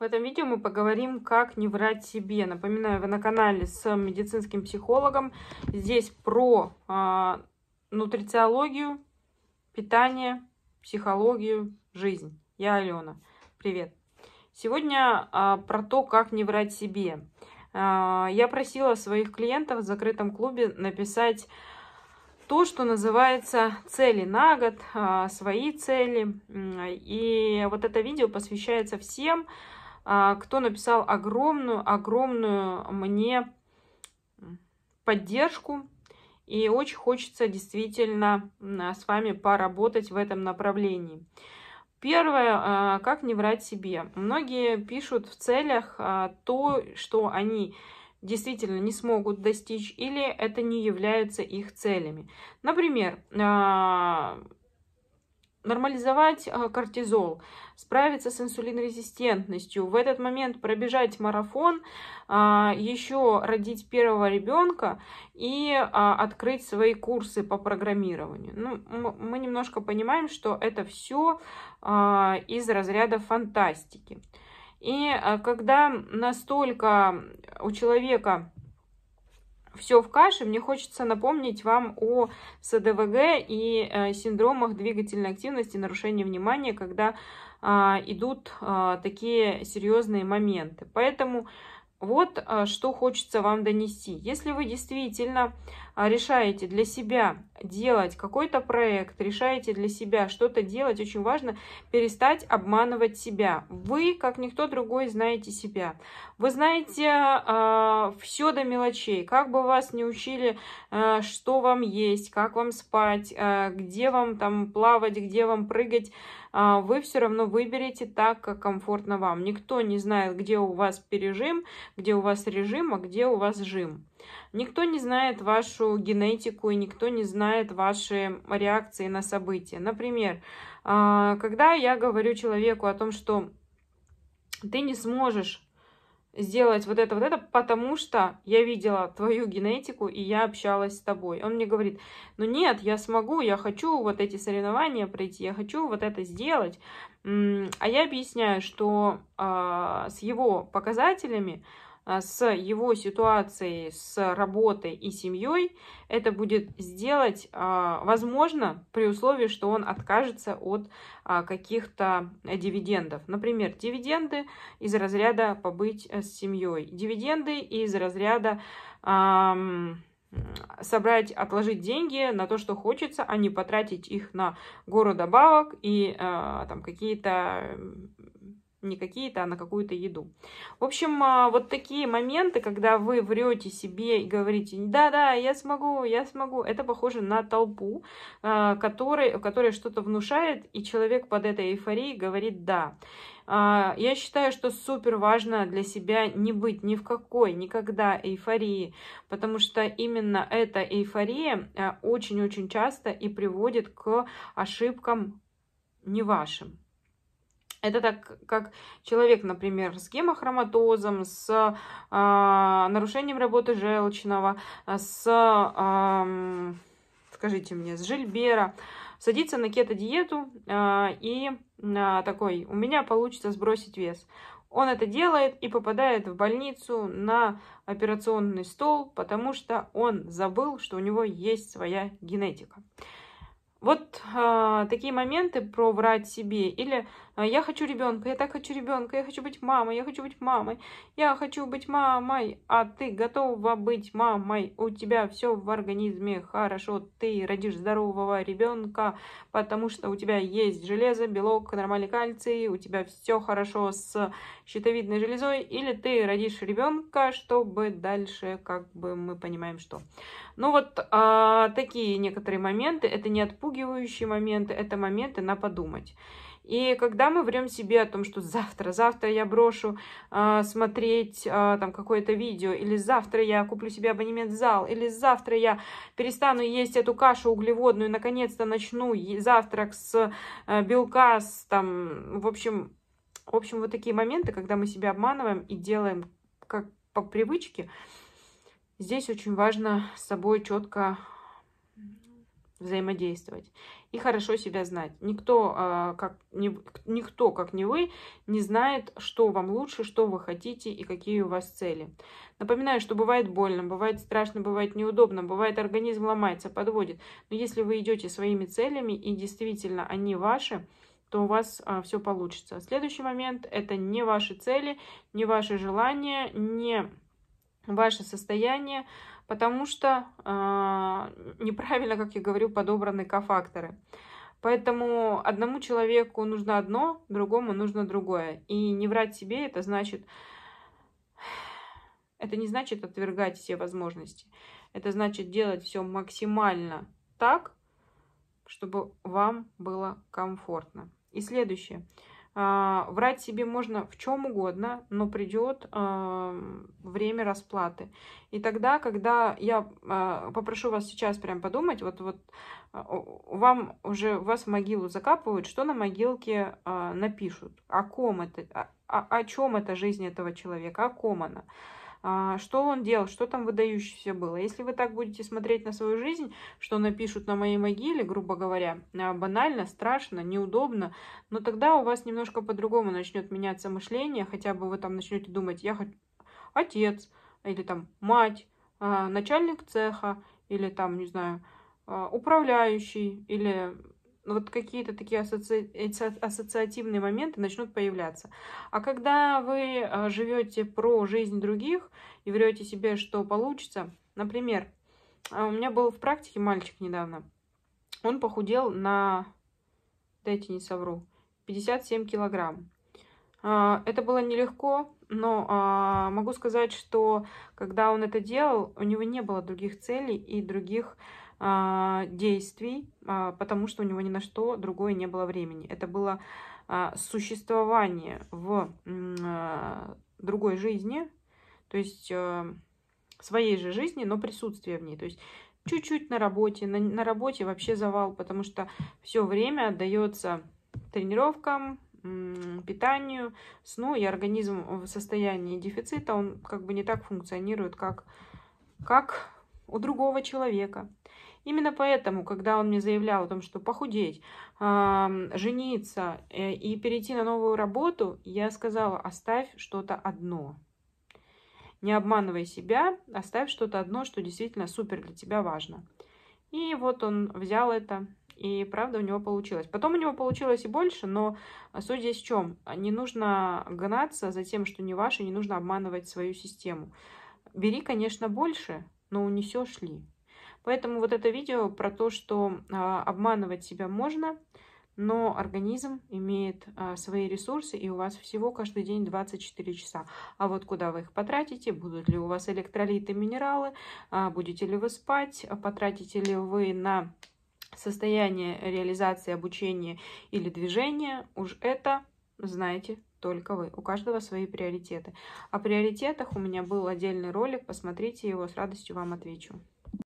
В этом видео мы поговорим, как не врать себе. Напоминаю, вы на канале с медицинским психологом. Здесь про э, нутрициологию, питание, психологию, жизнь. Я Алена. Привет. Сегодня э, про то, как не врать себе. Э, я просила своих клиентов в закрытом клубе написать то, что называется цели на год, э, свои цели. И вот это видео посвящается всем, а, кто написал огромную-огромную мне поддержку. И очень хочется действительно с вами поработать в этом направлении. Первое, а, как не врать себе. Многие пишут в целях а, то, что они действительно не смогут достичь, или это не является их целями. Например, нормализовать э, кортизол, справиться с инсулинорезистентностью, в этот момент пробежать марафон, а, еще родить первого ребенка и а, открыть свои курсы по программированию. Ну, мы немножко понимаем, что это все а, из разряда фантастики. И э, когда настолько у человека все в каше, мне хочется напомнить вам о СДВГ и э, синдромах двигательной активности, нарушения внимания, когда а, идут а, такие серьезные моменты. Поэтому вот а, что хочется вам донести. Если вы действительно а, решаете для себя делать какой-то проект, решаете для себя что-то делать, очень важно перестать обманывать себя. Вы, как никто другой, знаете себя. Вы знаете э, а, все до мелочей, как бы вас не учили, э, что вам есть, как вам спать, э, где вам там плавать, где вам прыгать. А, вы все равно выберете так, как комфортно вам. Никто не знает, где у вас пережим, где у вас режим, а где у вас жим. Никто не знает вашу генетику и никто не знает ваши реакции на события. Например, а, когда я говорю человеку о том, что ты не сможешь сделать вот это, вот это, потому что я видела твою генетику, и я общалась с тобой. Он мне говорит, ну нет, я смогу, я хочу вот эти соревнования пройти, я хочу вот это сделать. А я объясняю, что э, с его показателями а, с его ситуацией, с работой и семьей, это будет сделать а, возможно при условии, что он откажется от а, каких-то дивидендов. Например, дивиденды из разряда побыть э, с семьей, дивиденды из разряда собрать, отложить деньги на то, что хочется, а не потратить их на гору добавок и э, там какие-то не какие-то, а на какую-то еду. В общем, а, вот такие моменты, когда вы врете себе и говорите, да-да, я смогу, я смогу, это похоже на толпу, а, который, которая что-то внушает, и человек под этой эйфорией говорит «да». А, я считаю, что супер важно для себя не быть ни в какой никогда эйфории, потому что именно эта эйфория очень-очень часто и приводит к ошибкам не вашим. Это так, как человек, например, с гемохроматозом, с э, нарушением работы желчного, с, э, скажите мне, с жильбера, садится на кето-диету э, и э, такой, у меня получится сбросить вес. Он это делает и попадает в больницу на операционный стол, потому что он забыл, что у него есть своя генетика. Вот э, а, такие моменты про врать себе или а, я хочу ребенка, я так хочу ребенка, я хочу быть мамой, я хочу быть мамой, я хочу быть мамой, а ты готова быть мамой, у тебя все в организме хорошо, ты родишь здорового ребенка, потому что у тебя есть железо, белок, нормальный кальций, у тебя все хорошо с щитовидной железой, или ты родишь ребенка, чтобы дальше, как бы мы понимаем, что. Ну вот а, такие некоторые моменты, это не отпугивающие моменты, это моменты на подумать. И когда мы врем себе о том, что завтра, завтра я брошу э, смотреть э, там какое-то видео, или завтра я куплю себе абонемент в зал, или завтра я перестану есть эту кашу углеводную, наконец-то начну завтрак с э, белка, с там, в общем, в общем, вот такие моменты, когда мы себя обманываем и делаем как по привычке, э, Здесь очень важно с собой четко взаимодействовать и хорошо себя знать. Никто, а, как, никто, как не вы, не знает, что вам лучше, что вы хотите и какие у вас цели. Напоминаю, что бывает больно, бывает страшно, бывает неудобно, бывает организм ломается, подводит. Но если вы идете своими целями и действительно они ваши, то у вас а, все получится. Следующий момент – это не ваши цели, не ваши желания, не ваше состояние, потому что э, неправильно, как я говорю, подобраны кофакторы. Поэтому одному человеку нужно одно, другому нужно другое. И не врать себе это значит... Это не значит отвергать все возможности. Это значит делать все максимально так, чтобы вам было комфортно. И следующее. А, врать себе можно в чем угодно, но придет время расплаты. И тогда, когда я а, попрошу вас сейчас прям подумать, вот, вот а, вам уже вас в могилу закапывают, что на могилке напишут, о ком это, о, о чем эта жизнь этого человека, о ком она. А, что он делал, что там выдающееся было. Если вы так будете смотреть на свою жизнь, что напишут на моей могиле, грубо говоря, а, банально, страшно, неудобно, но ну, тогда у вас немножко по-другому начнет меняться мышление, хотя бы вы там начнете думать, я хочу отец, или там мать, а, начальник цеха, или там, не знаю, управляющий, или вот какие-то такие асоци... ассоциативные моменты начнут появляться. А когда вы э, живете про жизнь других и врете себе, что получится, например, э, у меня был в практике мальчик недавно, он похудел на, дайте не совру, 57 килограмм. Э, это было нелегко, но могу сказать, что когда он это делал, у него не было других целей и других а, действий, а, потому что у него ни на что другое не было времени. Это было а, существование в другой жизни, то есть своей же жизни, но присутствие в ней. То есть чуть-чуть на работе, на, на работе вообще завал, потому что все время отдается тренировкам, питанию, сну, и организм в состоянии дефицита, он как бы не так функционирует, как, как у другого человека. Именно поэтому, когда он мне заявлял о том, что похудеть, жениться э, и перейти на новую работу, я сказала, оставь что-то одно. Не обманывай себя, оставь что-то одно, что действительно супер для тебя важно. И вот он взял это, и правда у него получилось. Потом у него получилось и больше, но суть здесь в чем? Не нужно гнаться за тем, что не ваше, не нужно обманывать свою систему. Бери, конечно, больше, но унесешь ли? Поэтому вот это видео про то, что а, обманывать себя можно, но организм имеет а, свои ресурсы, и у вас всего каждый день 24 часа. А вот куда вы их потратите, будут ли у вас электролиты, минералы, а, будете ли вы спать, потратите ли вы на состояние реализации обучения или движения, уж это знаете только вы. У каждого свои приоритеты. О приоритетах у меня был отдельный ролик, посмотрите его, с радостью вам отвечу.